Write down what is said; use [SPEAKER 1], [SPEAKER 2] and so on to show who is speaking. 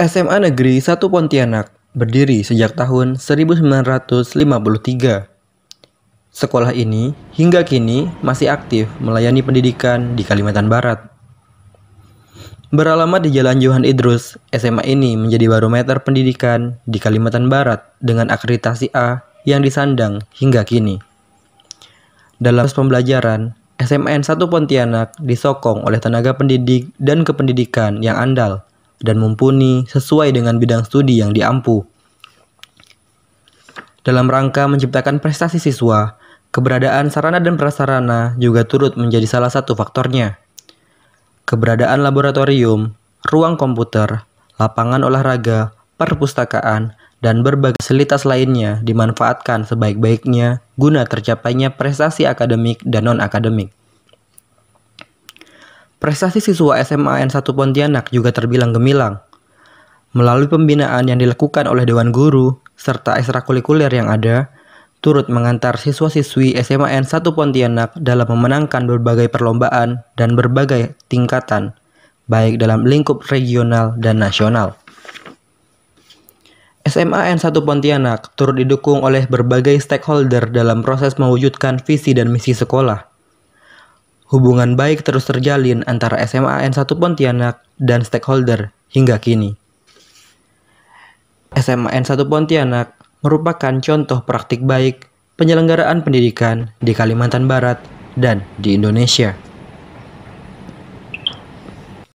[SPEAKER 1] SMA Negeri 1 Pontianak berdiri sejak tahun 1953. Sekolah ini hingga kini masih aktif melayani pendidikan di Kalimantan Barat. Beralamat di Jalan Johan Idrus, SMA ini menjadi barometer pendidikan di Kalimantan Barat dengan akreditasi A yang disandang hingga kini. Dalam pembelajaran, SMN 1 Pontianak disokong oleh tenaga pendidik dan kependidikan yang andal dan mumpuni sesuai dengan bidang studi yang diampu. Dalam rangka menciptakan prestasi siswa, keberadaan sarana dan prasarana juga turut menjadi salah satu faktornya. Keberadaan laboratorium, ruang komputer, lapangan olahraga, perpustakaan, dan berbagai fasilitas lainnya dimanfaatkan sebaik-baiknya guna tercapainya prestasi akademik dan non-akademik. Prestasi siswa SMA N1 Pontianak juga terbilang gemilang. Melalui pembinaan yang dilakukan oleh Dewan Guru, serta ekstrakurikuler yang ada, turut mengantar siswa-siswi SMA N1 Pontianak dalam memenangkan berbagai perlombaan dan berbagai tingkatan, baik dalam lingkup regional dan nasional. SMA N1 Pontianak turut didukung oleh berbagai stakeholder dalam proses mewujudkan visi dan misi sekolah. Hubungan baik terus terjalin antara SMA N1 Pontianak dan stakeholder hingga kini. SMA N1 Pontianak merupakan contoh praktik baik penyelenggaraan pendidikan di Kalimantan Barat dan di Indonesia.